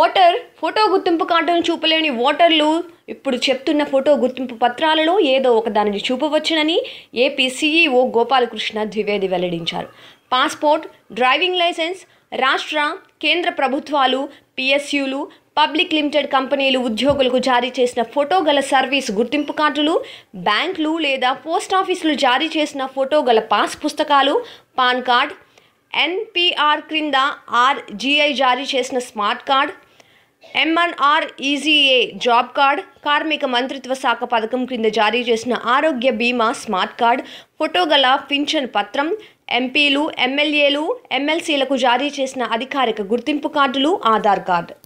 voter photo గుర్తింపు కార్డును చూపలేని ఓటర్లు ఇప్పుడు చెప్తున్న ఫోటో గుర్తింపు పత్రాలలో ఏదో ఒకదానిని చూపవచ్చునని ఏపీ సీఈఓ గోపాలకృష్ణ ద్వివేది వెల్లడించారు పాస్పోర్ట్ డ్రైవింగ్ లైసెన్స్ రాష్ట్ర కేంద్ర ప్రభుత్వాలు పిఎస్యులు పబ్లిక్ లిమిటెడ్ కంపెనీలు ఉద్యోగులకు జారీ చేసిన ఫోటో గల సర్వీస్ గుర్తింపు కార్డులు బ్యాంకులు లేదా పోస్ట్ ఆఫీసులు జారీ చేసిన ఫోటో గల పాస్ పుస్తకాలు పాన్ కార్డ్ ఎన్పిఆర్ క్రింద ఆర్జీఐ జారీ చేసిన smart card MNREGA job card కార్మిక మంత్రిత్వ శాఖ పథకం క్రింద జారీ చేసిన ఆరోగ్య బీమా స్మార్ట్ కార్డ్ ఫోటో గల పింఛన్ పత్రం ఎంపీలు ఎమ్మెల్యేలు ఎమ్మెల్సీలకు జారీ చేసిన అధికారిక గుర్తింపు కార్డులు ఆధార్ కార్డు